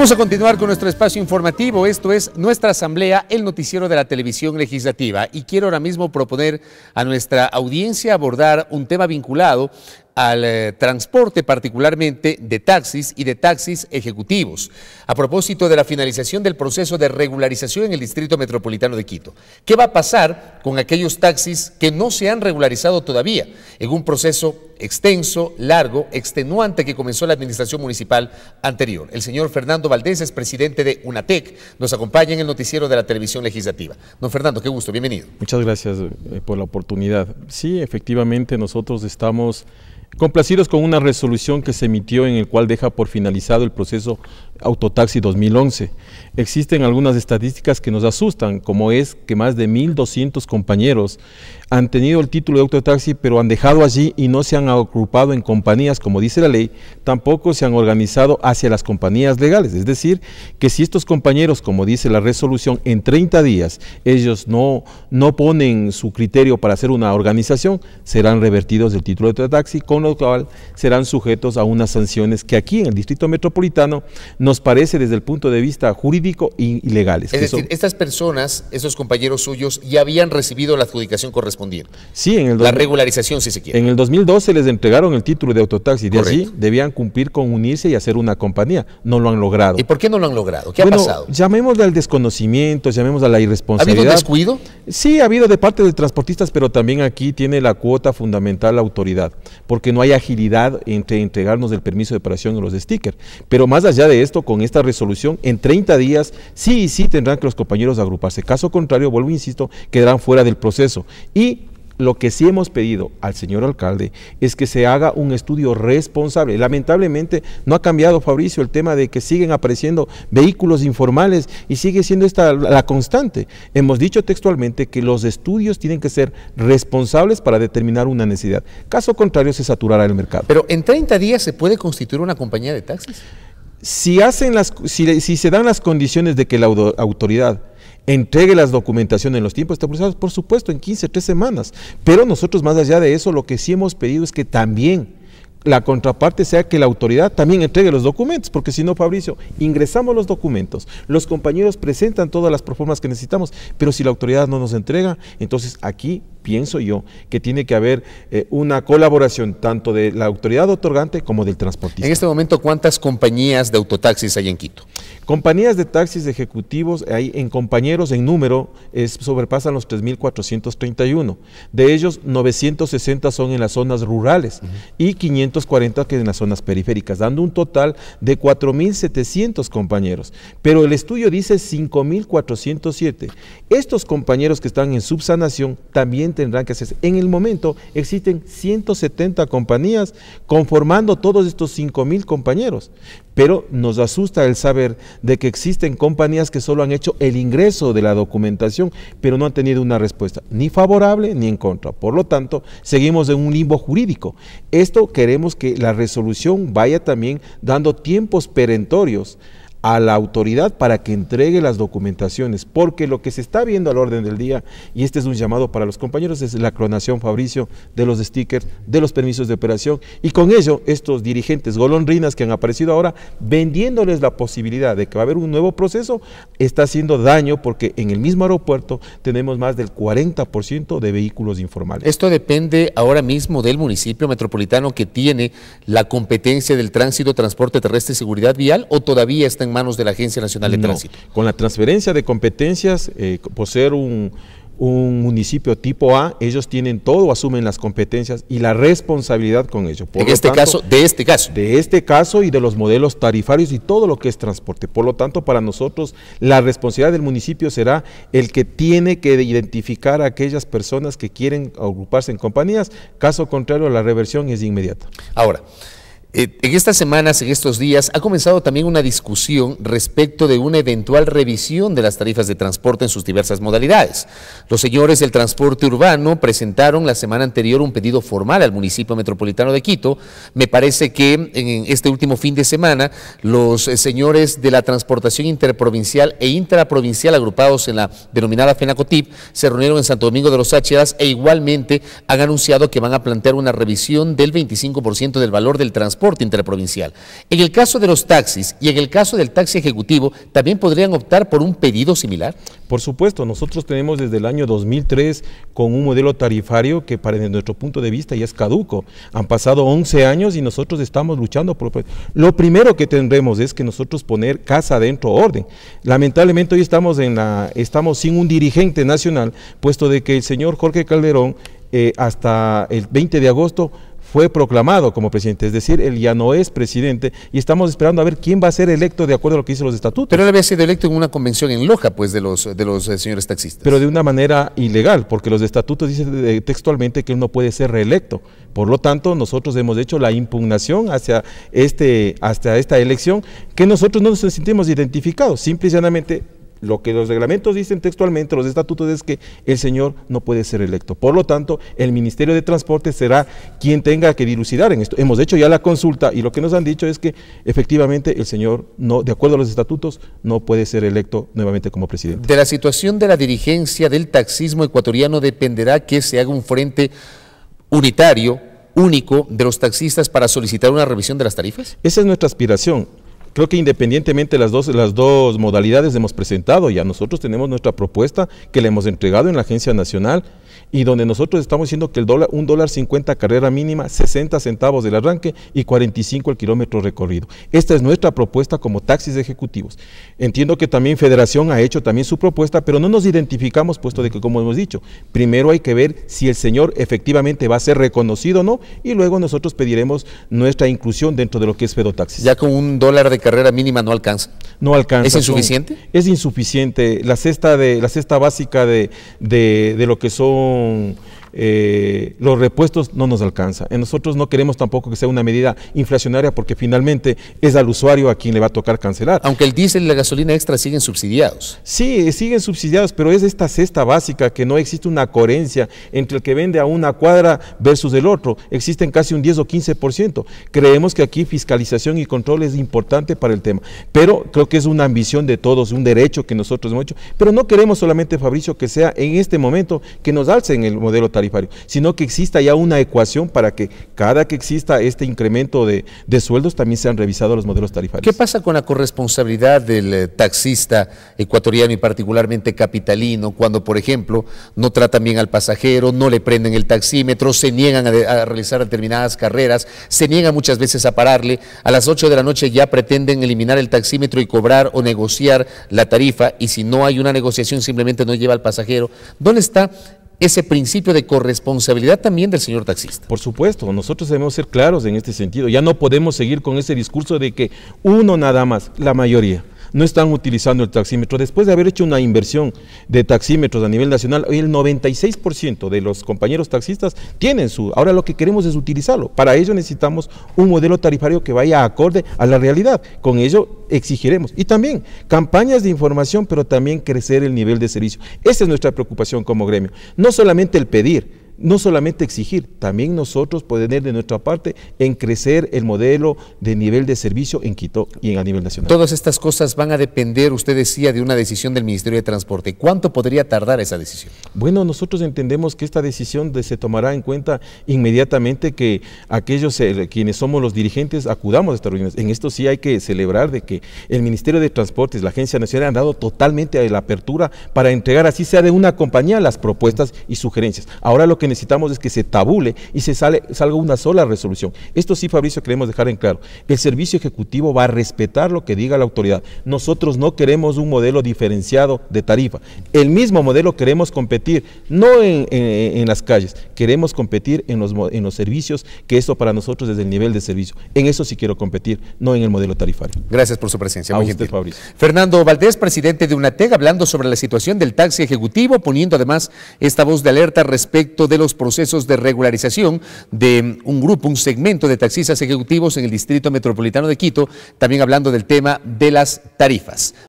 Vamos a continuar con nuestro espacio informativo. Esto es nuestra asamblea, el noticiero de la televisión legislativa. Y quiero ahora mismo proponer a nuestra audiencia abordar un tema vinculado al eh, transporte particularmente de taxis y de taxis ejecutivos, a propósito de la finalización del proceso de regularización en el Distrito Metropolitano de Quito. ¿Qué va a pasar con aquellos taxis que no se han regularizado todavía en un proceso extenso, largo, extenuante que comenzó la administración municipal anterior? El señor Fernando Valdés es presidente de UNATEC, nos acompaña en el noticiero de la televisión legislativa. Don Fernando, qué gusto, bienvenido. Muchas gracias eh, por la oportunidad. Sí, efectivamente nosotros estamos Complacidos con una resolución que se emitió en el cual deja por finalizado el proceso Autotaxi 2011. Existen algunas estadísticas que nos asustan, como es que más de 1.200 compañeros han tenido el título de autotaxi, pero han dejado allí y no se han agrupado en compañías, como dice la ley, tampoco se han organizado hacia las compañías legales. Es decir, que si estos compañeros, como dice la resolución, en 30 días ellos no, no ponen su criterio para hacer una organización, serán revertidos del título de autotaxi, con lo cual serán sujetos a unas sanciones que aquí en el Distrito Metropolitano nos parece desde el punto de vista jurídico ilegales. Es decir, estas personas, esos compañeros suyos, ya habían recibido la adjudicación correspondiente Sí, en el la regularización, si se quiere. En el 2012 les entregaron el título de autotaxi. De allí debían cumplir con unirse y hacer una compañía. No lo han logrado. ¿Y por qué no lo han logrado? ¿Qué ha pasado? Llamémosle al desconocimiento, llamemos a la irresponsabilidad. ¿Ha habido descuido? Sí, ha habido de parte de transportistas, pero también aquí tiene la cuota fundamental la autoridad, porque no hay agilidad entre entregarnos el permiso de operación y los stickers. Pero más allá de esto, con esta resolución, en 30 días sí y sí tendrán que los compañeros agruparse. Caso contrario, vuelvo, insisto, quedarán fuera del proceso. Y lo que sí hemos pedido al señor alcalde es que se haga un estudio responsable. Lamentablemente no ha cambiado, Fabricio, el tema de que siguen apareciendo vehículos informales y sigue siendo esta la constante. Hemos dicho textualmente que los estudios tienen que ser responsables para determinar una necesidad. Caso contrario, se saturará el mercado. Pero en 30 días se puede constituir una compañía de taxis. Si, hacen las, si, si se dan las condiciones de que la autoridad entregue las documentaciones en los tiempos establecidos, por supuesto, en 15, 3 semanas. Pero nosotros, más allá de eso, lo que sí hemos pedido es que también la contraparte sea que la autoridad también entregue los documentos, porque si no, Fabricio, ingresamos los documentos, los compañeros presentan todas las proformas que necesitamos, pero si la autoridad no nos entrega, entonces aquí pienso yo que tiene que haber eh, una colaboración tanto de la autoridad otorgante como del transportista. En este momento, ¿cuántas compañías de autotaxis hay en Quito? Compañías de taxis ejecutivos, hay en compañeros en número, es, sobrepasan los 3.431. De ellos, 960 son en las zonas rurales y 540 que en las zonas periféricas, dando un total de 4.700 compañeros. Pero el estudio dice 5.407. Estos compañeros que están en subsanación también tendrán que hacerse. En el momento existen 170 compañías conformando todos estos 5.000 compañeros. Pero nos asusta el saber de que existen compañías que solo han hecho el ingreso de la documentación, pero no han tenido una respuesta ni favorable ni en contra. Por lo tanto, seguimos en un limbo jurídico. Esto queremos que la resolución vaya también dando tiempos perentorios a la autoridad para que entregue las documentaciones, porque lo que se está viendo al orden del día, y este es un llamado para los compañeros, es la clonación, Fabricio, de los stickers, de los permisos de operación, y con ello estos dirigentes golondrinas que han aparecido ahora, vendiéndoles la posibilidad de que va a haber un nuevo proceso, está haciendo daño porque en el mismo aeropuerto tenemos más del 40% de vehículos informales. Esto depende ahora mismo del municipio metropolitano que tiene la competencia del tránsito, transporte terrestre y seguridad vial, o todavía están manos de la Agencia Nacional de Tránsito. Con la transferencia de competencias, eh, por ser un, municipio tipo A, ellos tienen todo, asumen las competencias y la responsabilidad con ello. Por en este caso, de este caso. De este caso y de los modelos tarifarios y todo lo que es transporte. Por lo tanto, para nosotros, la responsabilidad del municipio será el que tiene que identificar a aquellas personas que quieren agruparse en compañías. Caso contrario, la reversión es inmediata. Ahora, eh, en estas semanas, en estos días, ha comenzado también una discusión respecto de una eventual revisión de las tarifas de transporte en sus diversas modalidades. Los señores del transporte urbano presentaron la semana anterior un pedido formal al municipio metropolitano de Quito. Me parece que en este último fin de semana, los eh, señores de la transportación interprovincial e intraprovincial agrupados en la denominada FENACOTIP se reunieron en Santo Domingo de los Sáchedas e igualmente han anunciado que van a plantear una revisión del 25% del valor del transporte interprovincial. En el caso de los taxis y en el caso del taxi ejecutivo, ¿también podrían optar por un pedido similar? Por supuesto, nosotros tenemos desde el año 2003 con un modelo tarifario que para desde nuestro punto de vista ya es caduco. Han pasado 11 años y nosotros estamos luchando por... Pues, lo primero que tendremos es que nosotros poner casa dentro orden. Lamentablemente hoy estamos, en la, estamos sin un dirigente nacional, puesto de que el señor Jorge Calderón eh, hasta el 20 de agosto fue proclamado como presidente, es decir, él ya no es presidente y estamos esperando a ver quién va a ser electo de acuerdo a lo que dicen los estatutos. Pero él había sido electo en una convención en Loja, pues, de los, de los eh, señores taxistas. Pero de una manera ilegal, porque los estatutos dicen eh, textualmente que él no puede ser reelecto. Por lo tanto, nosotros hemos hecho la impugnación hacia, este, hacia esta elección, que nosotros no nos sentimos identificados, simple y llanamente lo que los reglamentos dicen textualmente, los estatutos, es que el señor no puede ser electo. Por lo tanto, el Ministerio de Transporte será quien tenga que dilucidar en esto. Hemos hecho ya la consulta y lo que nos han dicho es que efectivamente el señor, no, de acuerdo a los estatutos, no puede ser electo nuevamente como presidente. De la situación de la dirigencia del taxismo ecuatoriano dependerá que se haga un frente unitario único de los taxistas para solicitar una revisión de las tarifas? Esa es nuestra aspiración. Creo que independientemente de las dos, las dos modalidades hemos presentado, ya nosotros tenemos nuestra propuesta que le hemos entregado en la Agencia Nacional y donde nosotros estamos diciendo que el dólar, un dólar cincuenta carrera mínima, 60 centavos del arranque y 45 el kilómetro recorrido. Esta es nuestra propuesta como taxis ejecutivos. Entiendo que también Federación ha hecho también su propuesta, pero no nos identificamos puesto de que, como hemos dicho, primero hay que ver si el señor efectivamente va a ser reconocido o no y luego nosotros pediremos nuestra inclusión dentro de lo que es Fedotaxis. Ya con un dólar de carrera mínima no alcanza. No alcanza. ¿Es insuficiente? es insuficiente. La cesta, de, la cesta básica de, de, de lo que son eh, los repuestos no nos alcanza. Nosotros no queremos tampoco que sea una medida inflacionaria porque finalmente es al usuario a quien le va a tocar cancelar. Aunque el diésel y la gasolina extra siguen subsidiados. Sí, siguen subsidiados, pero es esta cesta básica que no existe una coherencia entre el que vende a una cuadra versus el otro. Existen casi un 10 o 15%. Creemos que aquí fiscalización y control es importante para el tema, pero creo que es una ambición de todos, un derecho que nosotros hemos hecho, pero no queremos solamente, Fabricio, que sea en este momento que nos alcen el modelo tan sino que exista ya una ecuación para que cada que exista este incremento de, sueldos también sean revisados los modelos tarifarios. ¿Qué pasa con la corresponsabilidad del eh, taxista ecuatoriano y particularmente capitalino cuando, por ejemplo, no tratan bien al pasajero, no le prenden el taxímetro, se niegan a, realizar determinadas carreras, se niegan muchas veces a pararle, a las 8 de la noche ya pretenden eliminar el taxímetro y cobrar o negociar la tarifa y si no hay una negociación simplemente no lleva al pasajero. ¿Dónde está ese principio de corresponsabilidad también del señor taxista. Por supuesto, nosotros debemos ser claros en este sentido. Ya no podemos seguir con ese discurso de que uno nada más, la mayoría no están utilizando el taxímetro. Después de haber hecho una inversión de taxímetros a nivel nacional, hoy el 96% de los compañeros taxistas tienen su. Ahora lo que queremos es utilizarlo. Para ello necesitamos un modelo tarifario que vaya acorde a la realidad. Con ello exigiremos. Y también campañas de información, pero también crecer el nivel de servicio. Esa es nuestra preocupación como gremio. No solamente el pedir, no solamente exigir, también nosotros tener de nuestra parte en crecer el modelo de nivel de servicio en Quito y en a nivel nacional. Todas estas cosas van a depender, usted decía, de una decisión del Ministerio de Transporte. ¿Cuánto podría tardar esa decisión? Bueno, nosotros entendemos que esta decisión se tomará en cuenta inmediatamente que aquellos eh, quienes somos los dirigentes acudamos a estas reuniones. En esto sí hay que celebrar de que el Ministerio de Transportes, la Agencia Nacional, han dado totalmente la apertura para entregar, así sea de una compañía, las propuestas y sugerencias. Ahora lo que necesitamos es que se tabule y se sale, salga una sola resolución. Esto sí, Fabricio, queremos dejar en claro. El servicio ejecutivo va a respetar lo que diga la autoridad. Nosotros no queremos un modelo diferenciado de tarifa. El mismo modelo queremos competir, no en, en, las calles, queremos competir en los, en los servicios, que esto para nosotros desde el nivel de servicio. En eso sí quiero competir, no en el modelo tarifario. Gracias por su presencia. A usted, Fabricio. Fernando Valdés, presidente de UNATEG, hablando sobre la situación del taxi ejecutivo, poniendo además esta voz de alerta respecto de los procesos de regularización de un grupo, un segmento de taxistas ejecutivos en el Distrito Metropolitano de Quito, también hablando del tema de las tarifas.